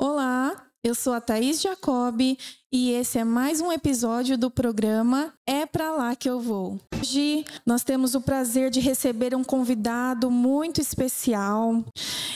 Olá, eu sou a Thaís Jacobi e esse é mais um episódio do programa É Pra Lá Que Eu Vou. Hoje nós temos o prazer de receber um convidado muito especial.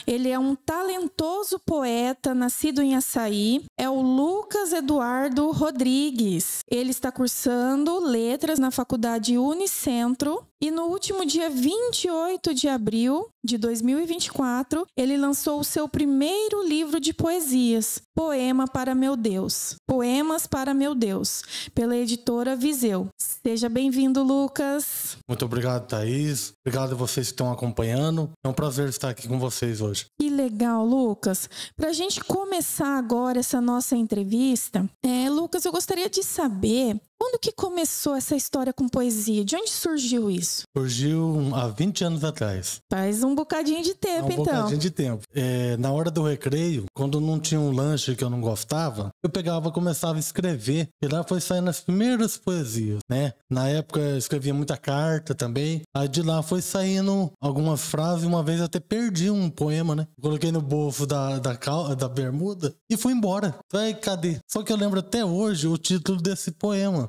Ele é um talentoso poeta nascido em Açaí, é o Lucas Eduardo Rodrigues. Ele está cursando letras na Faculdade Unicentro e no último dia 28 de abril de 2024, ele lançou o seu primeiro livro de poesias, Poema para Meu Deus. Poema Poemas para Meu Deus, pela editora Viseu. Seja bem-vindo, Lucas. Muito obrigado, Thaís. Obrigado a vocês que estão acompanhando. É um prazer estar aqui com vocês hoje. Que legal, Lucas. Para a gente começar agora essa nossa entrevista, é, Lucas, eu gostaria de saber quando que começou essa história com poesia? De onde surgiu isso? Surgiu há 20 anos atrás. Faz um bocadinho de tempo, um então. Um bocadinho de tempo. É, na hora do recreio, quando não tinha um lanche que eu não gostava, eu pegava e começava a escrever. E lá foi saindo as primeiras poesias, né? Na época eu escrevia muita carta também. Aí de lá foi saindo algumas frases. Uma vez até perdi um poema, né? Coloquei no bolso da, da, cal, da bermuda e fui embora. Aí, cadê? Só que eu lembro até hoje o título desse poema.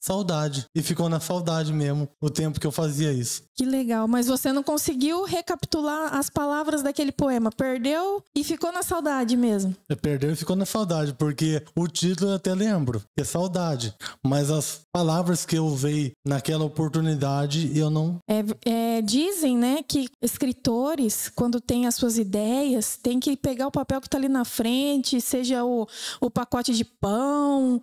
saudade. E ficou na saudade mesmo o tempo que eu fazia isso. Que legal, mas você não conseguiu recapitular as palavras daquele poema. Perdeu e ficou na saudade mesmo. É, perdeu e ficou na saudade, porque o título eu até lembro, que é saudade. Mas as palavras que eu usei naquela oportunidade, eu não. É, é, dizem, né, que escritores, quando têm as suas ideias, tem que pegar o papel que tá ali na frente, seja o, o pacote de pão,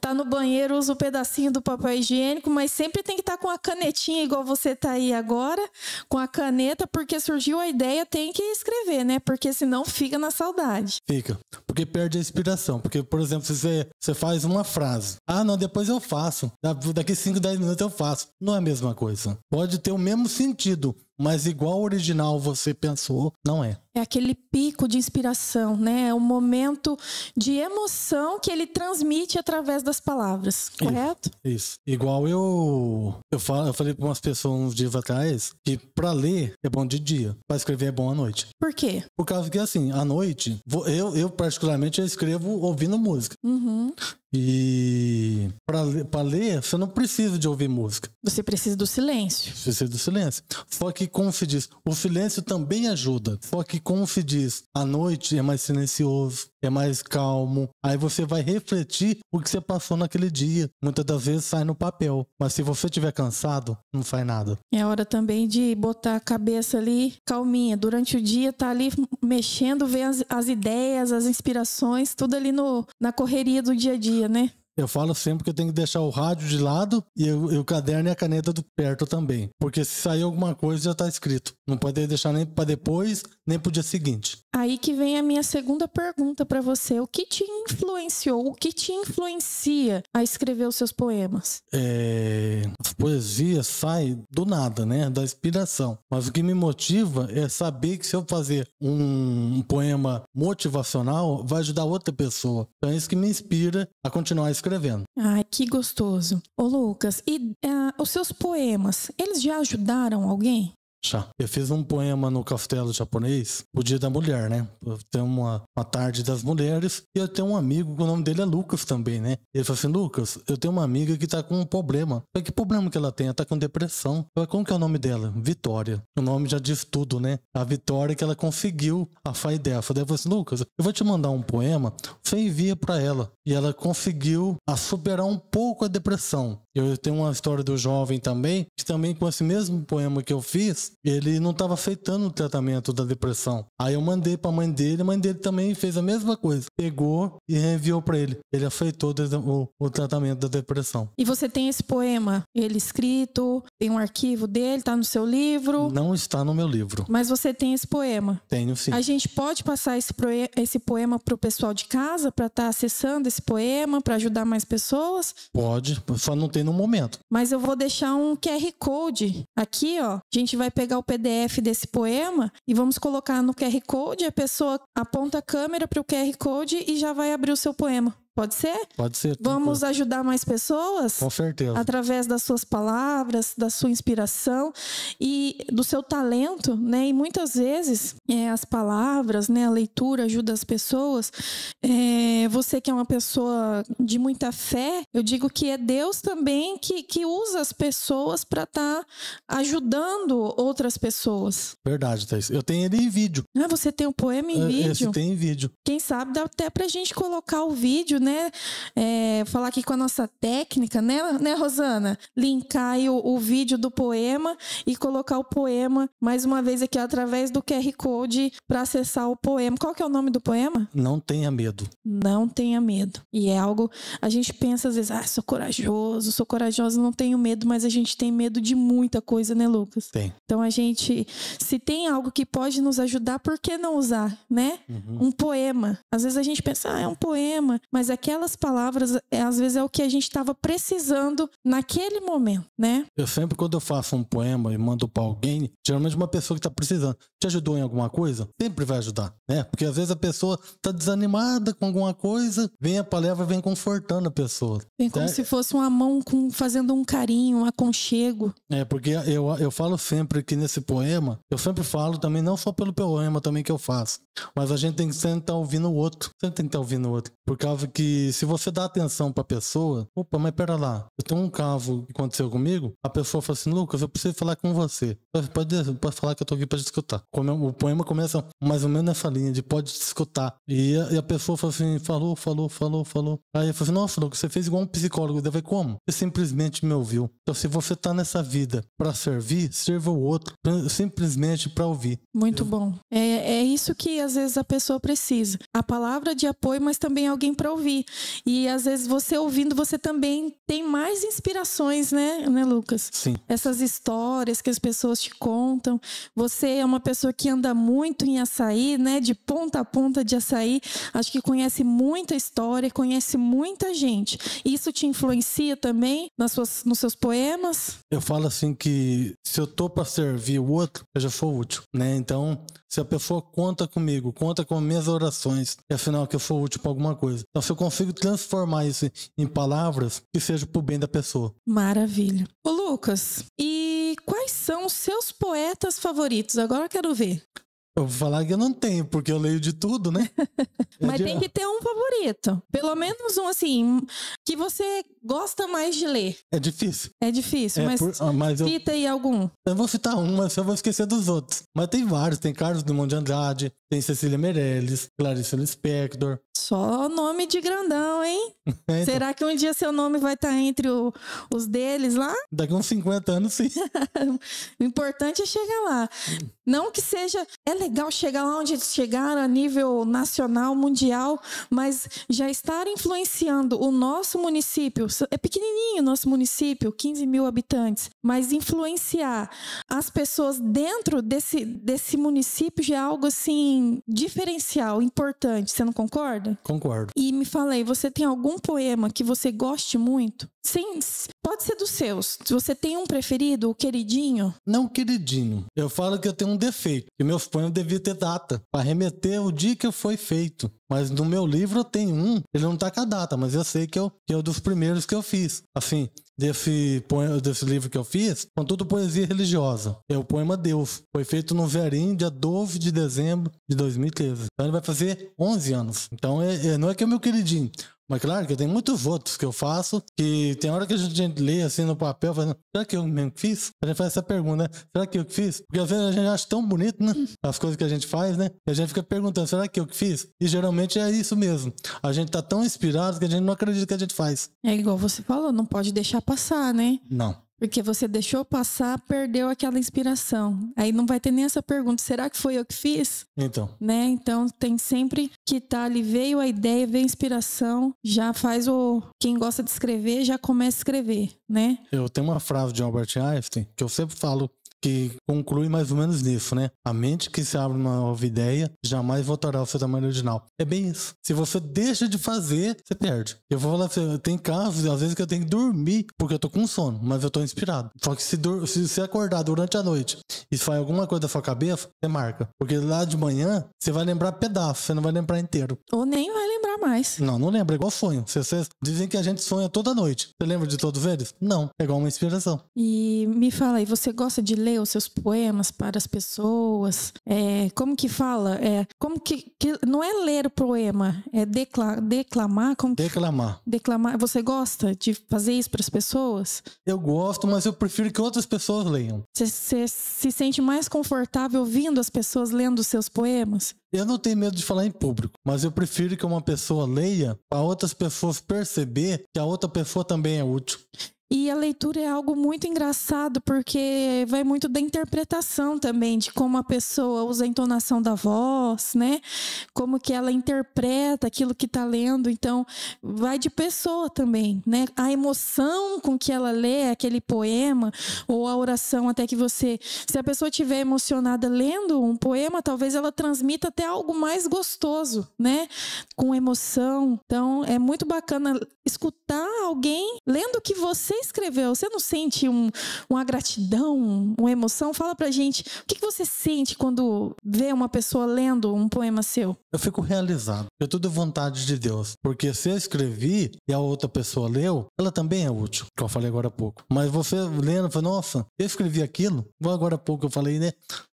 tá no banheiro, usa o pedacinho do papel higiênico, mas sempre tem que estar tá com a canetinha, igual você está aí agora, com a caneta, porque surgiu a ideia, tem que escrever, né? Porque senão fica na saudade. Fica. Porque perde a inspiração. Porque, por exemplo, se você, você faz uma frase, ah, não, depois eu faço, daqui 5, 10 minutos eu faço. Não é a mesma coisa. Pode ter o mesmo sentido, mas igual o original você pensou, não é. É aquele pico de inspiração, né? É um momento de emoção que ele transmite através das palavras, correto? Isso. isso. Igual eu eu, falo, eu falei para umas pessoas uns dias atrás que para ler é bom de dia, para escrever é bom à noite. Por quê? Por causa que assim, à noite, eu, eu particularmente eu escrevo ouvindo música. Uhum. E para ler, você não precisa de ouvir música. Você precisa do silêncio. precisa do silêncio. Só que, como se diz, o silêncio também ajuda. Só que como se diz, à noite é mais silencioso, é mais calmo. Aí você vai refletir o que você passou naquele dia. Muitas das vezes sai no papel, mas se você estiver cansado, não sai nada. É hora também de botar a cabeça ali calminha. Durante o dia tá ali mexendo, ver as, as ideias, as inspirações, tudo ali no, na correria do dia a dia, né? Eu falo sempre que eu tenho que deixar o rádio de lado e, eu, e o caderno e a caneta do perto também. Porque se sair alguma coisa já tá escrito. Não pode deixar nem para depois, nem pro dia seguinte. Aí que vem a minha segunda pergunta para você. O que te influenciou, o que te influencia a escrever os seus poemas? É, as poesias saem do nada, né? Da inspiração. Mas o que me motiva é saber que se eu fazer um, um poema motivacional, vai ajudar outra pessoa. Então é isso que me inspira a continuar escrevendo. Ai, que gostoso. Ô Lucas, e uh, os seus poemas, eles já ajudaram alguém? Já. Eu fiz um poema no castelo japonês, o Dia da Mulher, né? Tem uma, uma tarde das mulheres. E eu tenho um amigo, o nome dele é Lucas também, né? Ele falou assim: Lucas, eu tenho uma amiga que tá com um problema. Falei, que problema que ela tem? Ela tá com depressão. Falei, como que é o nome dela? Vitória. O nome já diz tudo, né? A vitória que ela conseguiu, a fai dessa. Daí eu falei assim: Lucas, eu vou te mandar um poema. Você envia pra ela. E ela conseguiu a superar um pouco a depressão. Eu tenho uma história do jovem também, que também com esse mesmo poema que eu fiz ele não estava aceitando o tratamento da depressão. Aí eu mandei para a mãe dele, a mãe dele também fez a mesma coisa. Pegou e enviou para ele. Ele aceitou o, o, tratamento da depressão. E você tem esse poema, ele escrito, tem um arquivo dele, está no seu livro? Não está no meu livro. Mas você tem esse poema? Tenho sim. A gente pode passar esse, esse poema para o pessoal de casa, para estar tá acessando esse poema, para ajudar mais pessoas? Pode, só não tem no momento. Mas eu vou deixar um QR Code aqui, ó. A gente vai pegar o PDF desse poema e vamos colocar no QR Code, a pessoa aponta a câmera para o QR Code e já vai abrir o seu poema. Pode ser? Pode ser. Vamos ajudar mais pessoas? Com certeza. Através das suas palavras, da sua inspiração e do seu talento, né? E muitas vezes é, as palavras, né? A leitura ajuda as pessoas. É, você que é uma pessoa de muita fé, eu digo que é Deus também que, que usa as pessoas para estar tá ajudando outras pessoas. Verdade, Thais. Eu tenho ele em vídeo. Ah, você tem o um poema em é, vídeo? Esse tem em vídeo. Quem sabe dá até pra gente colocar o vídeo, né? né, é, falar aqui com a nossa técnica, né, né Rosana? Linkar o, o, vídeo do poema e colocar o poema mais uma vez aqui através do QR Code para acessar o poema. Qual que é o nome do poema? Não tenha medo. Não tenha medo. E é algo, a gente pensa às vezes, ah, sou corajoso, sou corajosa, não tenho medo, mas a gente tem medo de muita coisa, né, Lucas? Tem. Então a gente, se tem algo que pode nos ajudar, por que não usar, né? Uhum. Um poema. Às vezes a gente pensa, ah, é um poema, mas é aquelas palavras, é, às vezes, é o que a gente estava precisando naquele momento, né? Eu sempre, quando eu faço um poema e mando para alguém, geralmente uma pessoa que está precisando, te ajudou em alguma coisa? Sempre vai ajudar, né? Porque às vezes a pessoa está desanimada com alguma coisa, vem a palavra, vem confortando a pessoa. Vem como então, é. se fosse uma mão com, fazendo um carinho, um aconchego. É, porque eu, eu falo sempre que nesse poema, eu sempre falo também, não só pelo poema também que eu faço, mas a gente tem que sempre estar tá ouvindo o outro. Sempre tem que estar tá ouvindo o outro. Por causa que se você dá atenção pra pessoa, opa, mas pera lá, eu tenho um caso que aconteceu comigo, a pessoa fala assim, Lucas, eu preciso falar com você. Pode, pode falar que eu tô aqui pra escutar. O poema começa mais ou menos nessa linha de pode escutar. E a, e a pessoa fala assim, falou, falou, falou, falou. Aí eu falei assim, nossa, Lucas, você fez igual um psicólogo. Eu falei, como? Você simplesmente me ouviu. Então se você tá nessa vida pra servir, sirva o outro, simplesmente pra ouvir. Muito eu... bom. É, é isso que às vezes a pessoa precisa. A palavra de apoio, mas também alguém pra ouvir. E às vezes você ouvindo, você também tem mais inspirações, né, né Lucas? Sim. Essas histórias que as pessoas te contam. Você é uma pessoa que anda muito em açaí, né? De ponta a ponta de açaí. Acho que conhece muita história, conhece muita gente. Isso te influencia também nas suas, nos seus poemas? Eu falo assim que se eu tô para servir o outro, eu já sou útil, né? Então, se a pessoa conta comigo, conta com minhas orações, e afinal que eu sou útil para alguma coisa. Então, se eu consigo transformar isso em palavras, que seja para o bem da pessoa. Maravilha. Ô, Lucas, e quais são os seus poetas favoritos? Agora eu quero ver. Eu vou falar que eu não tenho, porque eu leio de tudo, né? É Mas é de... tem que ter um favorito. Pelo menos um, assim, que você gosta mais de ler? É difícil. É difícil, é, mas, por, ah, mas eu, cita aí algum. Eu vou citar um, mas eu vou esquecer dos outros. Mas tem vários. Tem Carlos Dumont de Andrade, tem Cecília Meirelles, Clarice Lispector. Só nome de grandão, hein? É, então. Será que um dia seu nome vai estar tá entre o, os deles lá? Daqui uns 50 anos, sim. o importante é chegar lá. Não que seja. É legal chegar lá onde eles chegaram, a nível nacional, mundial, mas já estar influenciando o nosso município é pequenininho o nosso município, 15 mil habitantes, mas influenciar as pessoas dentro desse, desse município já é algo assim diferencial, importante. Você não concorda? Concordo. E me falei, você tem algum poema que você goste muito? pode ser dos seus. Você tem um preferido, o queridinho? Não, queridinho. Eu falo que eu tenho um defeito. E meu poema devia ter data para remeter o dia que foi feito. Mas no meu livro tem um, ele não tá com a data, mas eu sei que, eu, que é um dos primeiros que eu fiz. Assim, desse, desse livro que eu fiz, com tudo poesia religiosa. É o poema Deus. Foi feito no Verim, dia 12 de dezembro de 2013. Então ele vai fazer 11 anos. Então é, é, não é que é meu queridinho. Mas claro que tem muitos votos que eu faço, que tem hora que a gente lê assim no papel, fazendo, será que eu mesmo fiz? A gente faz essa pergunta, né? Será que eu que fiz? Porque às vezes a gente acha tão bonito, né? As coisas que a gente faz, né? E a gente fica perguntando, será que eu que fiz? E geralmente é isso mesmo. A gente tá tão inspirado que a gente não acredita que a gente faz. É igual você falou, não pode deixar passar, né? Não. Porque você deixou passar, perdeu aquela inspiração. Aí não vai ter nem essa pergunta: será que foi eu que fiz? Então. Né? Então tem sempre que tá ali, veio a ideia, veio a inspiração, já faz o. Quem gosta de escrever já começa a escrever, né? Eu tenho uma frase de Albert Einstein que eu sempre falo que conclui mais ou menos nisso, né? A mente que se abre uma nova ideia jamais voltará ao seu tamanho original. É bem isso. Se você deixa de fazer, você perde. Eu vou falar assim, tem casos, às vezes, que eu tenho que dormir porque eu tô com sono, mas eu tô inspirado. Só que se, se acordar durante a noite e sair alguma coisa da sua cabeça, você marca. Porque lá de manhã, você vai lembrar pedaço, você não vai lembrar inteiro. Ou nem vai lembrar lembrar mais. Não, não lembra. É igual sonho. Vocês dizem que a gente sonha toda noite. Você lembra de todos eles? Não. É igual uma inspiração. E me fala aí, você gosta de ler os seus poemas para as pessoas? É, como que fala? É, como que, que Não é ler o poema, é decla, declamar? Como declamar. Que, declamar. Você gosta de fazer isso para as pessoas? Eu gosto, mas eu prefiro que outras pessoas leiam. Você se sente mais confortável ouvindo as pessoas lendo os seus poemas? Eu não tenho medo de falar em público, mas eu prefiro que uma pessoa pessoa leia, para outras pessoas perceber que a outra pessoa também é útil. E a leitura é algo muito engraçado, porque vai muito da interpretação também, de como a pessoa usa a entonação da voz, né? Como que ela interpreta aquilo que está lendo. Então, vai de pessoa também, né? A emoção com que ela lê aquele poema, ou a oração até que você... Se a pessoa estiver emocionada lendo um poema, talvez ela transmita até algo mais gostoso, né? Com emoção. Então, é muito bacana escutar alguém lendo o que você você escreveu, você não sente um, uma gratidão, uma emoção? Fala pra gente, o que, que você sente quando vê uma pessoa lendo um poema seu? Eu fico realizado. É tudo vontade de Deus. Porque se eu escrevi e a outra pessoa leu, ela também é útil, que eu falei agora há pouco. Mas você lendo, fala, nossa, eu escrevi aquilo, agora há pouco eu falei, né?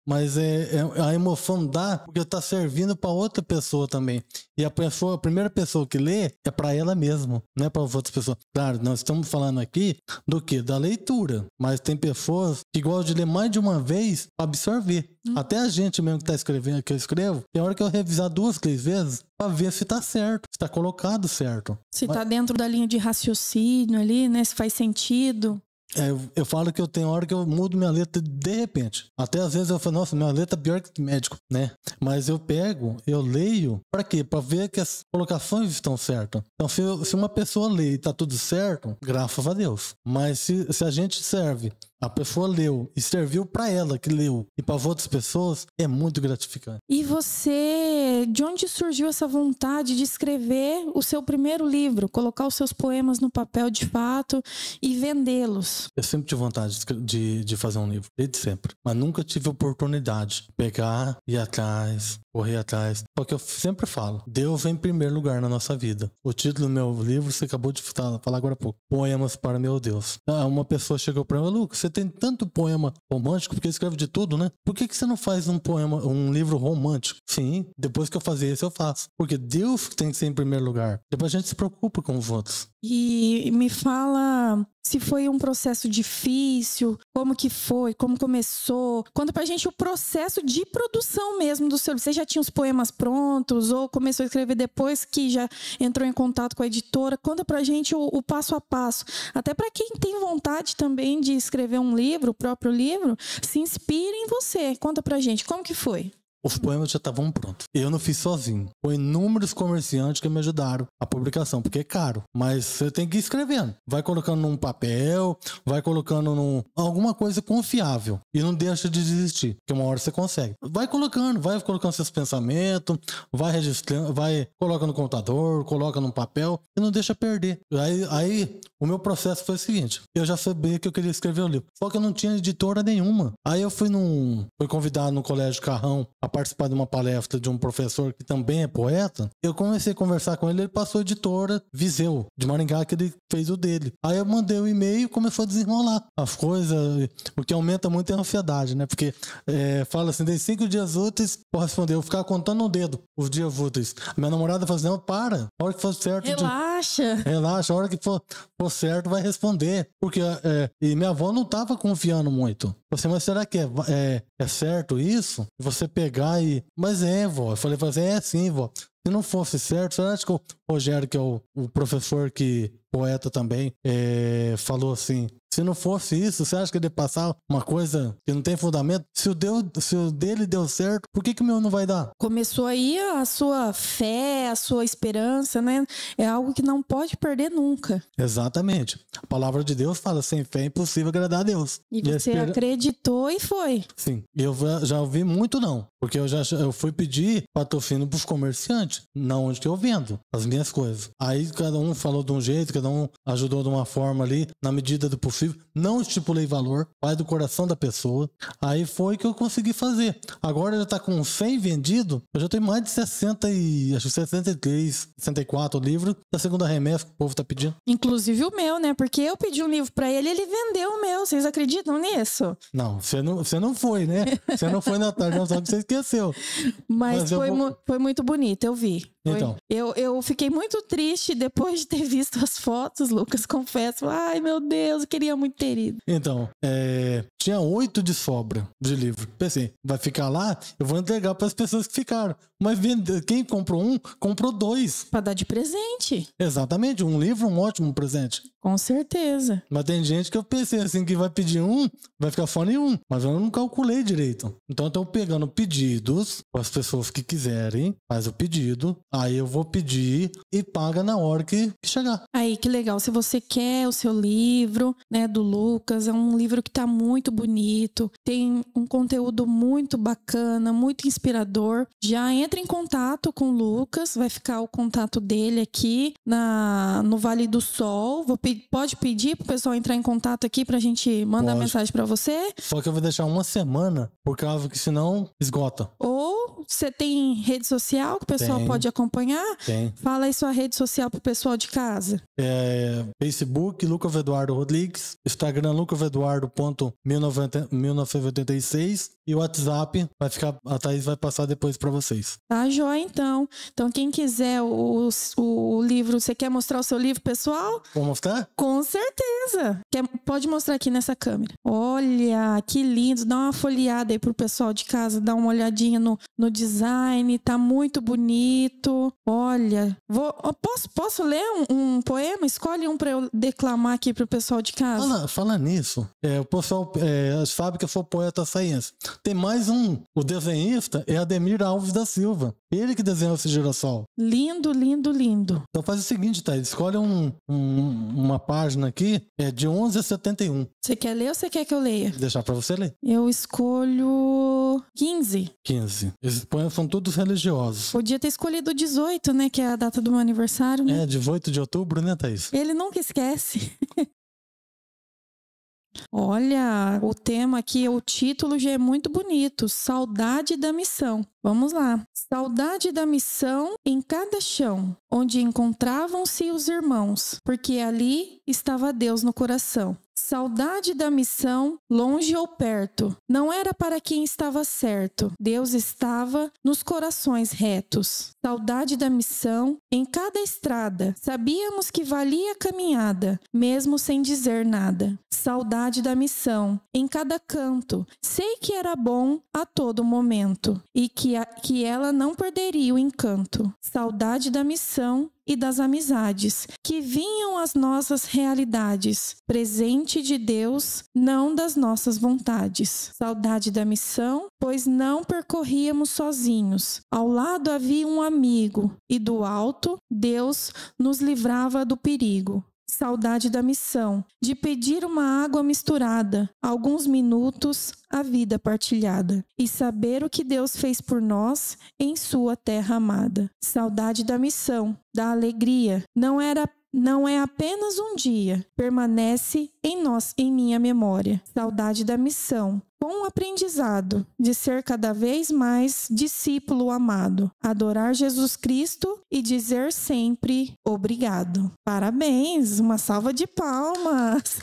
mas é, é, a emoção dá porque está servindo para outra pessoa também. E a pessoa, a primeira pessoa que lê é para ela mesma, não é para outras pessoas. Claro, nós estamos falando aqui do que? Da leitura. Mas tem pessoas que gostam de ler mais de uma vez para absorver. Hum. Até a gente mesmo que está escrevendo, que eu escrevo, tem hora que eu revisar duas, três vezes para ver se está certo, se está colocado certo. Se está dentro da linha de raciocínio ali, né? Se faz sentido. É, eu, eu, falo que eu tenho hora que eu mudo minha letra de repente. Até às vezes eu falo, nossa, minha letra é pior que médico, né? Mas eu pego, eu leio, para quê? Para ver que as colocações estão certas. Então, se, eu, se uma pessoa lê e tá tudo certo, graças a Deus. Mas se, se a gente serve a pessoa leu e serviu para ela que leu e para outras pessoas é muito gratificante. E você, de onde surgiu essa vontade de escrever o seu primeiro livro, colocar os seus poemas no papel de fato e vendê-los? Eu sempre tive vontade de, de fazer um livro, desde sempre, mas nunca tive oportunidade de pegar e ir atrás, correr atrás. Só que eu sempre falo, Deus vem em primeiro lugar na nossa vida. O título do meu livro você acabou de falar agora há pouco, Poemas para meu Deus. Ah, uma pessoa chegou para mim, Lucas, você tem tanto poema romântico, porque escreve de tudo, né? Por que, que você não faz um poema, um livro romântico? Sim, depois que eu fazer esse, eu faço. Porque Deus tem que ser em primeiro lugar. Depois a gente se preocupa com os outros. E me fala se foi um processo difícil, como que foi, como começou. Conta pra gente o processo de produção mesmo do seu Você já tinha os poemas prontos ou começou a escrever depois que já entrou em contato com a editora? Conta pra gente o, o passo a passo. Até para quem tem vontade também de escrever um livro, o próprio livro, se inspire em você. Conta pra gente como que foi. Os poemas já estavam prontos. Eu não fiz sozinho. Foi inúmeros comerciantes que me ajudaram a publicação, porque é caro. Mas você tem que ir escrevendo. Vai colocando num papel, vai colocando num, alguma coisa confiável. E não deixa de desistir, que uma hora você consegue. Vai colocando, vai colocando seus pensamentos, vai registrando, vai coloca no computador, coloca num papel e não deixa perder. Aí, aí o meu processo foi o seguinte: eu já sabia que eu queria escrever o um livro, só que eu não tinha editora nenhuma. Aí eu fui num, fui convidado no colégio Carrão a participar de uma palestra de um professor que também é poeta. Eu comecei a conversar com ele, ele passou a editora Viseu, de Maringá, que ele fez o dele. Aí eu mandei o um e-mail e começou a desenrolar as coisas, o que aumenta muito é a ansiedade, né? Porque é, fala assim, tem cinco dias úteis para responder. Eu ficar contando no dedo os dias úteis. Minha namorada fala assim, não, para, a hora que for certo... Relaxa! De... Relaxa, a hora que for, for certo vai responder. Porque, é, e minha avó não tava confiando muito. Você, assim, mas será que é, é, é certo isso? Você pegar pegar e. Mas é, vó. Eu falei, é assim, é sim, vó. Se não fosse certo, você acha que o Rogério, que é o, o professor que poeta também, é, falou assim: se não fosse isso, você acha que ele ia passar uma coisa que não tem fundamento? Se o, deu, se o dele deu certo, por que, que o meu não vai dar? Começou aí a sua fé, a sua esperança, né? É algo que não pode perder nunca. Exatamente. A palavra de Deus fala: sem fé é impossível agradar a Deus. E, e você esper... acreditou e foi. Sim. Eu já ouvi muito não. Porque eu já eu fui pedir patrocínio os comerciantes, não onde que eu vendo as minhas coisas. Aí cada um falou de um jeito, cada um ajudou de uma forma ali, na medida do possível possível. Não estipulei valor, vai do coração da pessoa. Aí foi que eu consegui fazer. Agora já tá com 100 vendido, eu já tenho mais de 60 e acho 63, 64 livros da segunda remessa que o povo tá pedindo. Inclusive o meu, né? Porque eu pedi um livro para ele, ele vendeu o meu. Vocês acreditam nisso? Não, você não, você não foi, né? Você não foi na tarde, não sabe que você esqueceu. Mas, Mas foi, vou... mu foi muito bonito, eu vi. Então. Eu, eu fiquei muito triste depois de ter visto as fotos, Lucas, confesso. Ai, meu Deus, eu queria muito ter ido. Então, é, tinha oito de sobra de livro. Pensei, vai ficar lá? Eu vou entregar para as pessoas que ficaram. Mas quem comprou um, comprou dois. Para dar de presente. Exatamente, um livro, um ótimo presente. Com certeza. Mas tem gente que eu pensei assim, que vai pedir um, vai ficar só nenhum. Mas eu não calculei direito. Então eu estou pegando pedidos, para as pessoas que quiserem, faz o pedido, aí eu vou pedir e paga na hora que chegar. Aí, que legal. Se você quer o seu livro, né, do Lucas, é um livro que está muito muito bonito, tem um conteúdo muito bacana, muito inspirador. Já entra em contato com o Lucas, vai ficar o contato dele aqui na no Vale do Sol. Vou, pode pedir pro pessoal entrar em contato aqui pra gente mandar pode. mensagem para você. Só que eu vou deixar uma semana, por causa que senão esgota. Ou você tem rede social que o pessoal tem. pode acompanhar? Tem. Fala aí sua rede social pro pessoal de casa. É, Facebook, Lucas Eduardo Rodrigues, Instagram, lucaveduardo.19 1986 e o WhatsApp vai ficar, a Thaís vai passar depois para vocês. Tá, joia então. Então quem quiser o, o, o, livro, você quer mostrar o seu livro pessoal? Vou mostrar? Com certeza. Quer, pode mostrar aqui nessa câmera. Olha, que lindo. Dá uma folheada aí pro pessoal de casa, dá uma olhadinha no, no design, tá muito bonito. Olha, vou, posso, posso ler um, um poema? Escolhe um para eu declamar aqui pro pessoal de casa. Fala, fala nisso. É, o pessoal é, é, as fábricas for poeta saísse. Tem mais um. O desenhista é Ademir Alves da Silva. Ele que desenhou esse girassol. Lindo, lindo, lindo. Então faz o seguinte, Thaís. Escolhe um, um, uma página aqui é de 11 a 71. Você quer ler ou você quer que eu leia? deixar pra você ler. Eu escolho 15. 15. Esses poemas são todos religiosos. Podia ter escolhido 18, né? Que é a data do meu aniversário. Né? É, 18 de outubro, né, Thaís? Ele nunca esquece. Olha, o tema aqui, o título já é muito bonito: Saudade da Missão. Vamos lá. Saudade da missão em cada chão, onde encontravam-se os irmãos, porque ali estava Deus no coração. Saudade da missão, longe ou perto, não era para quem estava certo. Deus estava nos corações retos. Saudade da missão, em cada estrada, sabíamos que valia a caminhada, mesmo sem dizer nada. Saudade da missão, em cada canto, sei que era bom a todo momento e que, a, que ela não perderia o encanto. Saudade da missão, e das amizades, que vinham às nossas realidades, presente de Deus, não das nossas vontades. Saudade da missão, pois não percorríamos sozinhos. Ao lado havia um amigo, e do alto Deus nos livrava do perigo saudade da missão, de pedir uma água misturada, alguns minutos, a vida partilhada, e saber o que Deus fez por nós em sua terra amada. Saudade da missão, da alegria, não era não é apenas um dia, permanece em nós, em minha memória. Saudade da missão, bom aprendizado de ser cada vez mais discípulo amado, adorar Jesus Cristo e dizer sempre obrigado. Parabéns, uma salva de palmas.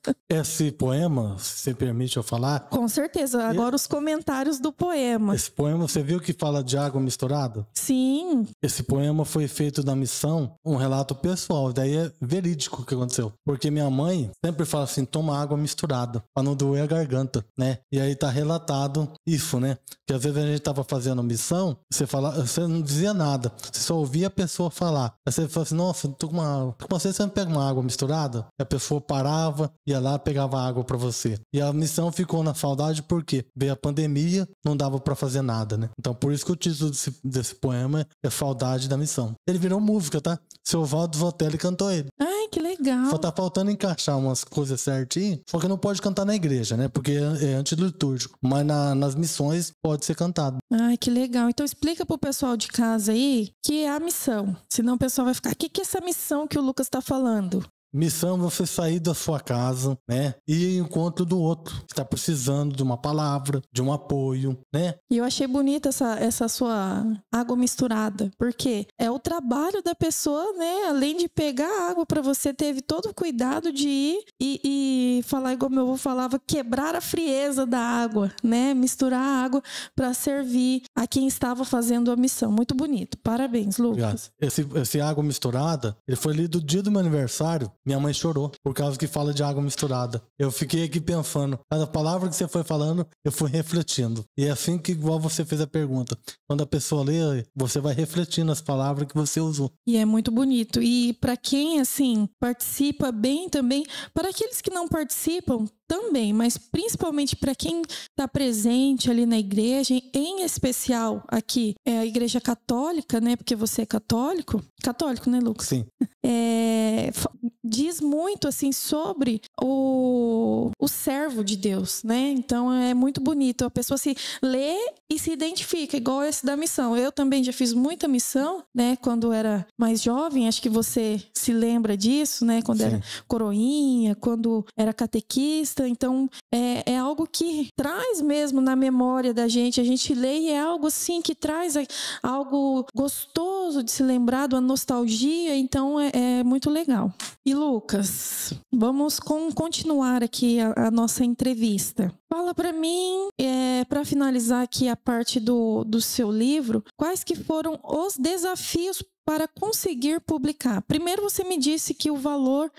Esse poema, se permite eu falar? Com certeza. Agora os comentários do poema. Esse poema, você viu que fala de água misturada? Sim. Esse poema foi feito da missão, um relato pessoal, daí é verídico o que aconteceu. Porque minha mãe sempre fala assim: toma água misturada, para não doer a garganta, né? E aí tá relatado isso, né? Que às vezes a gente tava fazendo missão, você fala, você não dizia nada, você só ouvia a pessoa falar. Aí você falava assim, nossa, tô com uma, tô com uma assim você não pega uma água misturada? E a pessoa parava, ia lá, pegava água para você. E a missão ficou na saudade porque veio a pandemia, não dava para fazer nada, né? Então por isso que o título desse, desse poema é Saudade da Missão. Ele virou música, tá? Seu Valdo Votelli cantou ele. Ai, que legal. Só tá faltando encaixar umas coisas certinho, só que não pode cantar na igreja, né? Porque é cante litúrgico, mas na, nas missões pode ser cantado. Ai, que legal. Então explica pro pessoal de casa aí que é a missão. Senão o pessoal vai ficar, o que, que é essa missão que o Lucas está falando? Missão é você sair da sua casa, né? E ir ao encontro do outro que está precisando de uma palavra, de um apoio, né? E eu achei bonita essa, essa sua água misturada, porque é o trabalho da pessoa, né? Além de pegar água para você, teve todo o cuidado de ir e, e falar igual meu avô falava, quebrar a frieza da água, né? Misturar a água para servir a quem estava fazendo a missão. Muito bonito. Parabéns, Lucas. Esse, esse água misturada, ele foi lido no dia do meu aniversário minha mãe chorou por causa que fala de água misturada. Eu fiquei aqui pensando. Cada palavra que você foi falando, eu fui refletindo. E é assim que, igual você fez a pergunta. Quando a pessoa lê, você vai refletindo as palavras que você usou. E é muito bonito. E para quem, assim, participa bem também, para aqueles que não participam, também, mas principalmente para quem está presente ali na igreja, em especial aqui é a igreja católica, né? Porque você é católico, católico, né, Lucas? Sim. É, diz muito assim sobre o, o servo de Deus, né? Então é muito bonito. A pessoa se lê e se identifica, igual esse da missão. Eu também já fiz muita missão, né? Quando era mais jovem, acho que você se lembra disso, né? Quando Sim. era coroinha, quando era catequista. Então é, é algo que traz mesmo na memória da gente. A gente lê e é algo assim que traz algo gostoso de se lembrar, uma nostalgia. Então é, é muito legal. E Lucas, vamos com, continuar aqui a, a nossa entrevista. Fala para mim, é, para finalizar aqui a parte do, do seu livro, quais que foram os desafios para conseguir publicar? Primeiro você me disse que o valor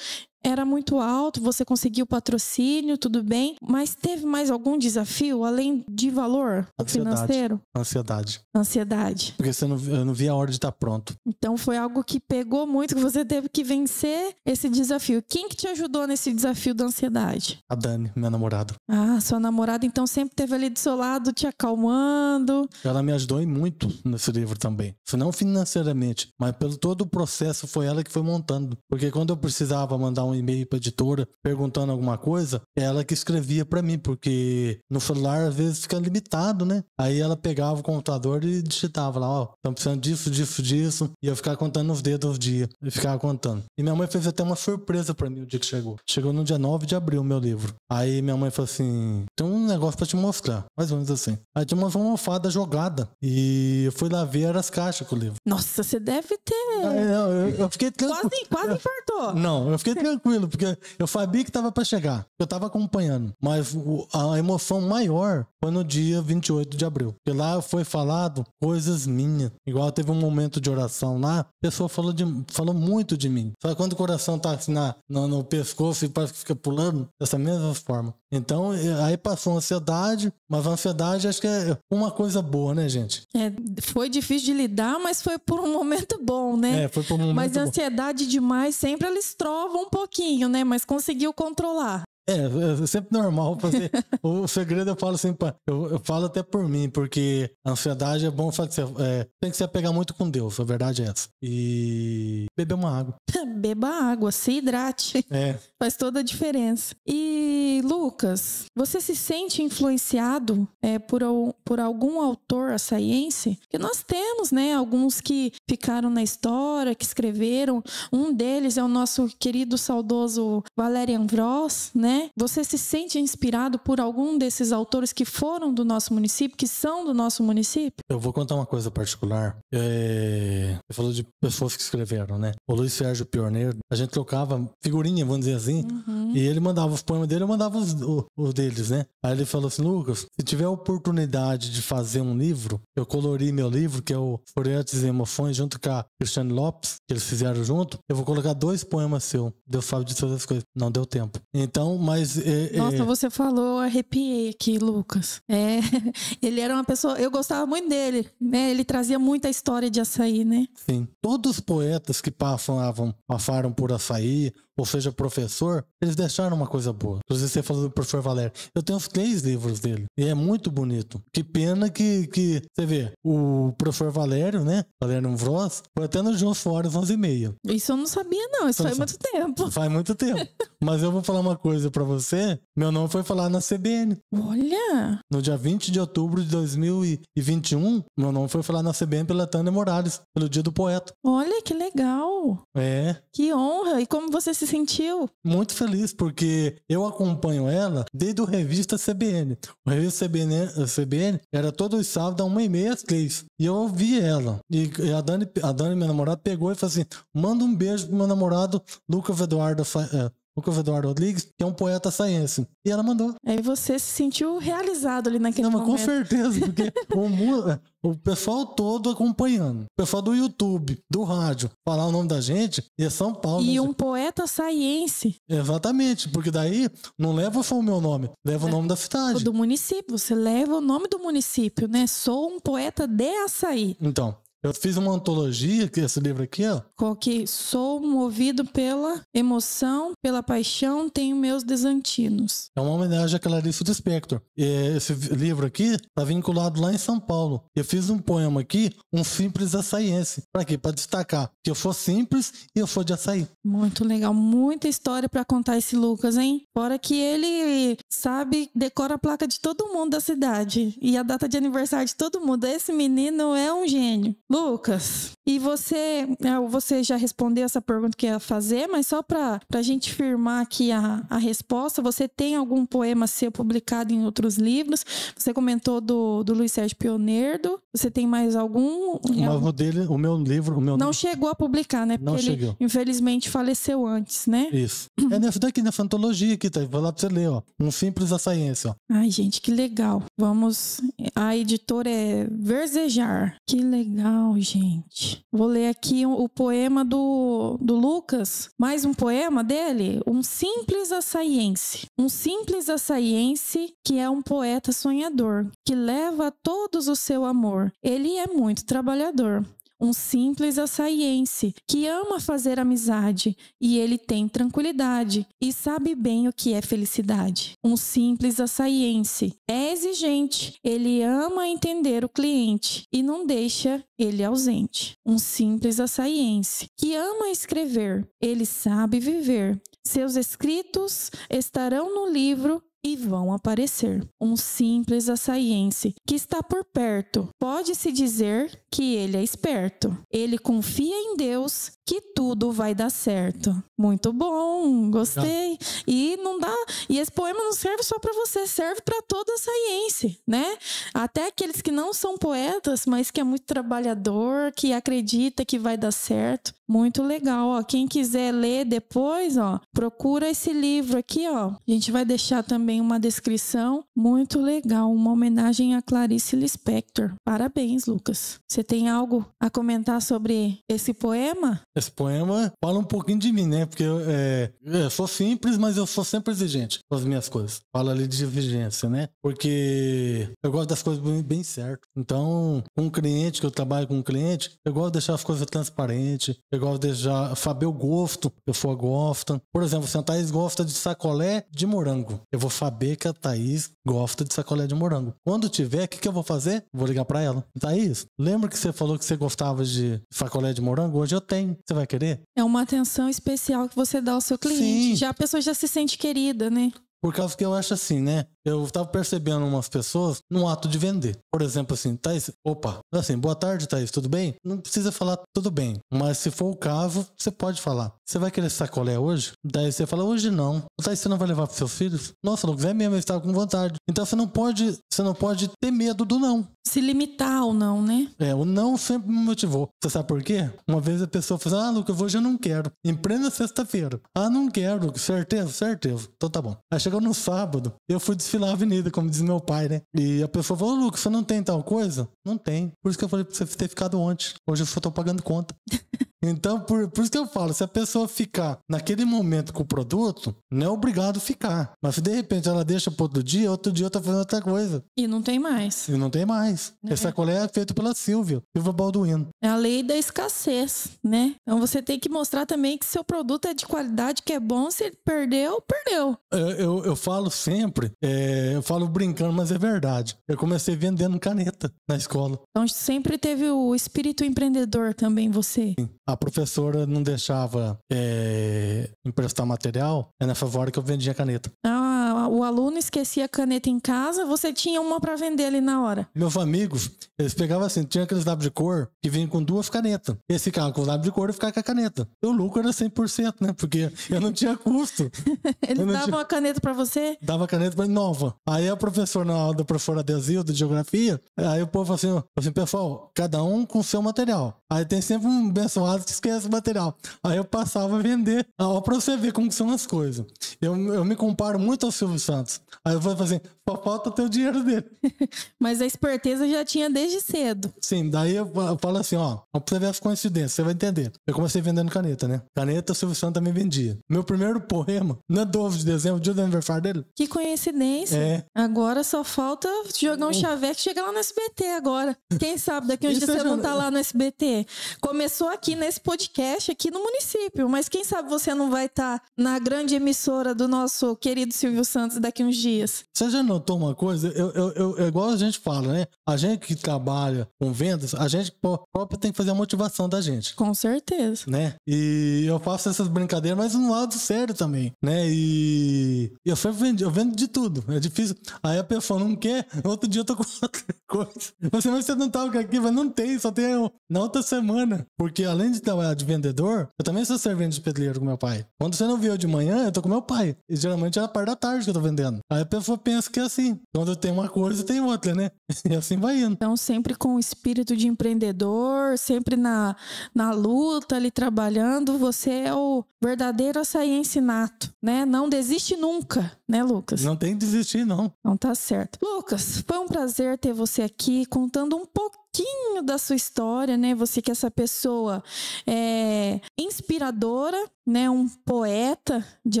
era muito alto, você conseguiu patrocínio, tudo bem, mas teve mais algum desafio além de valor Ansiedade. financeiro? Ansiedade. Ansiedade. Porque você não, eu não via a hora de estar tá pronto. Então foi algo que pegou muito, que você teve que vencer esse desafio. Quem que te ajudou nesse desafio da ansiedade? A Dani, minha namorada. Ah, sua namorada então sempre teve ali do seu lado, te acalmando. Ela me ajudou muito nesse livro também. Não financeiramente, mas pelo todo o processo foi ela que foi montando. Porque quando eu precisava mandar um um e-mail para editora perguntando alguma coisa, é ela que escrevia para mim, porque no celular às vezes fica limitado, né? Aí ela pegava o computador e digitava lá, ó, oh, estamos precisando disso, disso, disso, e eu ficava contando os dedos do dia, e ficava contando. E minha mãe fez até uma surpresa para mim o dia que chegou. Chegou no dia 9 de abril meu livro. Aí minha mãe falou assim: tem um negócio para te mostrar, mais ou menos assim. Aí tinha uma almofada jogada, e eu fui lá ver, as caixas com o livro. Nossa, você deve ter. eu, eu, eu, fiquei tranquilo. Quase, quase infartou. Não, eu fiquei tranquilo tranquilo, porque eu sabia que tava para chegar, eu tava acompanhando. Mas a emoção maior foi no dia 28 de abril. Porque lá foi falado coisas minhas. Igual teve um momento de oração lá, a pessoa falou, de, falou muito de mim. Sabe quando o coração tá assim na, no, no pescoço e parece que fica pulando? Dessa mesma forma. Então, é, aí passou a ansiedade, mas a ansiedade acho que é uma coisa boa, né, gente? É, foi difícil de lidar, mas foi por um momento bom, né? É, foi por um momento Mas a ansiedade demais, sempre ela trovam um pouquinho, né? Mas conseguiu controlar. É, é sempre normal fazer. o segredo eu falo sempre, assim, eu, eu, falo até por mim, porque a ansiedade é bom fazer. É, tem que se apegar muito com Deus, a verdade é essa. E beber uma água. Beba água, se hidrate. É. Faz toda a diferença. E, Lucas, você se sente influenciado é, por, por algum autor açaiense? Que nós temos, né? Alguns que ficaram na história, que escreveram. Um deles é o nosso querido saudoso Valerian Vross, né? né? Você se sente inspirado por algum desses autores que foram do nosso município, que são do nosso município? Eu vou contar uma coisa particular. É... Você falou de pessoas que escreveram, né? O Luiz Sérgio Pioneiro, a gente trocava figurinha, vamos dizer assim, uhum. e ele mandava os poemas dele, eu mandava os, os, deles, né? Aí ele falou assim, Lucas, se tiver a oportunidade de fazer um livro, eu colori meu livro, que é o Floreantes e Emoções, junto com a Cristiane Lopes, que eles fizeram junto, eu vou colocar dois poemas seu. Deus sabe de todas as coisas. Não deu tempo. Então, mas. É, é. Nossa, é... você falou, arrepiei aqui, Lucas. É, ele era uma pessoa. Eu gostava muito dele, né? Ele trazia muita história de açaí, né? Sim. Todos os poetas que passavam, passaram por açaí, ou seja, professor, eles deixaram uma coisa boa. Você falou do professor Valério. Eu tenho os três livros dele. E é muito bonito. Que pena que, que você vê, o professor Valério, né? Valério Vross, foi até no João Soares 11 e meia. Isso eu não sabia, não. Isso faz muito tempo. Faz muito tempo. Mas eu vou falar uma coisa para você, meu nome foi falar na CBN. Olha! No dia 20 de outubro de 2021, meu nome foi falar na CBN pela Tânia Morales, pelo Dia do Poeta. Olha, que legal! É. Que honra! E como você se sentiu? Muito feliz, porque eu acompanho ela desde o Revista CBN. O Revista CBN, eh, CBN era todos os sábados, uma e meia às três. E eu ouvi ela. E a Dani, a Dani, minha namorada, pegou e falou assim, manda um beijo pro meu namorado Lucas Eduardo... Eh, o professor Eduardo Rodrigues, que é um poeta saense. E ela mandou. Aí você se sentiu realizado ali naquele Não, momento. Não, com certeza, porque o, é, o, pessoal todo acompanhando. O pessoal do YouTube, do rádio, falar o nome da gente, e é São Paulo. E né, um poeta saiense. Exatamente, porque daí não leva só o meu nome, leva é. o nome da cidade. Do município, você leva o nome do município, né? Sou um poeta de açaí. Então, eu fiz uma antologia, que é esse livro aqui, ó. Coloquei, sou movido pela emoção, pela paixão, tenho meus desantinos. É uma homenagem à Clarice Lispector. Esse livro aqui tá vinculado lá em São Paulo. Eu fiz um poema aqui, um simples açaiense. Pra quê? Pra destacar que eu sou simples e eu sou de açaí. Muito legal, muita história para contar esse Lucas, hein? Fora que ele sabe, decora a placa de todo mundo da cidade e a data de aniversário de todo mundo. Esse menino é um gênio. Lucas, e você, é, você já respondeu essa pergunta que ia fazer, mas só para a gente firmar aqui a, a resposta, você tem algum poema seu publicado em outros livros? Você comentou do, do Luiz Sérgio Pioneiro. você tem mais algum? Mas o, dele, o meu livro... O meu não chegou a publicar, né? Porque não ele, chegou. infelizmente, faleceu antes, né? Isso. é nessa daqui, nessa antologia aqui, tá? Vou lá para você ler, ó. Um Simples a Ciência, ó. Ai, gente, que legal. Vamos... A editora é Verzejar. Que legal legal, gente. Vou ler aqui o poema do, do Lucas, mais um poema dele, um simples açaiense. Um simples açaiense que é um poeta sonhador, que leva a todos o seu amor. Ele é muito trabalhador um simples açaiense que ama fazer amizade e ele tem tranquilidade e sabe bem o que é felicidade. Um simples açaiense é exigente, ele ama entender o cliente e não deixa ele ausente. Um simples açaiense que ama escrever, ele sabe viver. Seus escritos estarão no livro e vão aparecer. Um simples açaiense que está por perto pode se dizer que ele é esperto. Ele confia em Deus que tudo vai dar certo. Muito bom, gostei. E não dá, e esse poema não serve só para você, serve para toda a saiense, né? Até aqueles que não são poetas, mas que é muito trabalhador, que acredita que vai dar certo. Muito legal, ó. Quem quiser ler depois, ó, procura esse livro aqui, ó. A gente vai deixar também uma descrição. Muito legal, uma homenagem a Clarice Lispector. Parabéns, Lucas. Você você tem algo a comentar sobre esse poema? Esse poema fala um pouquinho de mim, né? Porque eu, é, eu sou simples, mas eu sou sempre exigente com as minhas coisas. Fala ali de exigência, né? Porque eu gosto das coisas bem, bem certas. Então, um cliente, que eu trabalho com um cliente, eu gosto de deixar as coisas transparentes, eu gosto de deixar, saber o gosto, eu sou a gosta. Por exemplo, se a Thaís gosta de sacolé de morango, eu vou saber que a Thaís gosta de sacolé de morango. Quando tiver, o que, que eu vou fazer? Vou ligar para ela. Thaís, lembra que você falou que você gostava de facolé de morango, hoje eu tenho. Você vai querer? É uma atenção especial que você dá ao seu cliente. Sim. Já a pessoa já se sente querida, né? Por causa que eu acho assim, né? Eu tava percebendo umas pessoas num ato de vender. Por exemplo, assim, Thaís, opa, assim, boa tarde, Thaís, tudo bem? Não precisa falar tudo bem, mas se for o caso, você pode falar. Você vai querer sacolé hoje? Daí você fala, hoje não. Thaís, você não vai levar pros seus filhos? Nossa, não quiser é mesmo, eu estava com vontade. Então você não pode, você não pode ter medo do não. Se limitar ao não, né? É, o não sempre me motivou. Você sabe por quê? Uma vez a pessoa falou assim, ah, Lucas, hoje eu não quero. Empreenda sexta-feira. Ah, não quero, certeza, certeza. Então tá bom. Aí chegou no sábado, eu fui desfilar a avenida, como diz meu pai, né? E a pessoa falou, Lucas, você não tem tal coisa? Não tem. Por isso que eu falei pra você ter ficado ontem. Hoje eu só tô pagando conta. Então, por, por isso que eu falo, se a pessoa ficar naquele momento com o produto, não é obrigado a ficar. Mas se de repente ela deixa pro outro dia, outro dia eu tô tá fazendo outra coisa. E não tem mais. E não tem mais. É. Né? colher é feito pela Silvia, Silvia Balduino. É a lei da escassez, né? Então você tem que mostrar também que seu produto é de qualidade, que é bom, se ele perdeu, perdeu. Eu, eu, eu falo sempre, é, eu falo brincando, mas é verdade. Eu comecei vendendo caneta na escola. Então sempre teve o espírito empreendedor também, você. Sim a professora não deixava é, emprestar material, é nessa hora que eu vendia caneta. Ah, o aluno esquecia a caneta em casa, você tinha uma para vender ali na hora. Meus amigos, eles pegavam assim, tinha aqueles lápis de cor que vinham com duas canetas. Esse ficava com o lápis de cor e ficava com a caneta. O lucro era 100%, né? Porque eu não tinha custo. Eles davam tinha... a caneta para você? Dava a caneta pra nova. Aí a professora, na aula da professora de asilo, de geografia, aí o povo assim, assim, pessoal, cada um com seu material. Aí tem sempre um abençoado que esquece o material. Aí eu passava a vender. Ah, ó, pra você ver como são as coisas. Eu, eu me comparo muito ao Silvio Santos. Aí eu vou fazer, assim, falta ter o dinheiro dele. Mas a esperteza já tinha desde cedo. Sim, daí eu, eu falo assim, ó, pra você ver as coincidências, você vai entender. Eu comecei vendendo caneta, né? Caneta, o Silvio Santos também vendia. Meu primeiro poema, na 12 é de dezembro, dia do aniversário dele. Que coincidência. É. Agora só falta jogar um hum. chaveco e chegar lá no SBT agora. Quem sabe daqui a um dia você não tá lá no SBT começou aqui nesse podcast, aqui no município, mas quem sabe você não vai estar tá na grande emissora do nosso querido Silvio Santos daqui uns dias. Você já notou uma coisa? Eu, eu, eu é igual a gente fala, né? A gente que trabalha com vendas, a gente próprio tem que fazer a motivação da gente. Com certeza. Né? E eu faço essas brincadeiras, mas no lado sério também, né? E eu sempre vendo, eu vendo de tudo. É difícil. Aí a pessoa não quer, outro dia eu tô com outra coisa. Você, mas você não tá aqui, mas não tem, só tem na outra semana. Porque além de trabalhar de vendedor, eu também sou servente de pedreiro com meu pai. Quando você não viu de manhã, eu tô com meu pai. E geralmente é a parte da tarde que eu tô vendendo. Aí a pessoa pensa que é assim. Quando tem uma coisa, tem outra, né? E assim vai indo. Então, sempre com o espírito de empreendedor, sempre na, na luta, ali trabalhando, você é o verdadeiro açaí ensinato, né? Não desiste nunca, né, Lucas? Não tem que desistir, não. Não tá certo. Lucas, foi um prazer ter você aqui contando um pouco pouquinho da sua história, né? Você que é essa pessoa é, inspiradora, né? Um poeta de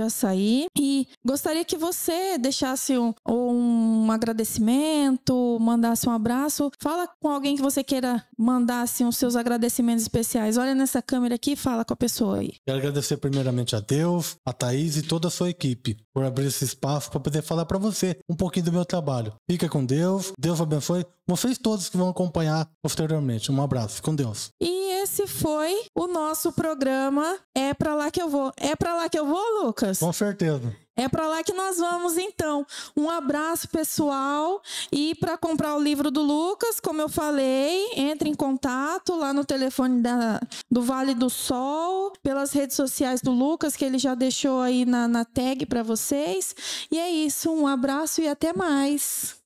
açaí. E gostaria que você deixasse um, um agradecimento, mandasse um abraço. Fala com alguém que você queira mandar assim, os seus agradecimentos especiais. Olha nessa câmera aqui e fala com a pessoa aí. Quero agradecer primeiramente a Deus, a Thaís e toda a sua equipe por abrir esse espaço para poder falar para você um pouquinho do meu trabalho. Fica com Deus, Deus abençoe vocês todos que vão acompanhar posteriormente. Um abraço, fique com Deus. E esse foi o nosso programa É Pra Lá Que Eu Vou. É Pra Lá Que Eu Vou, Lucas? Com certeza. É para lá que nós vamos então. Um abraço pessoal e para comprar o livro do Lucas, como eu falei, entre em contato lá no telefone da, do Vale do Sol, pelas redes sociais do Lucas que ele já deixou aí na, na tag para vocês. E é isso. Um abraço e até mais.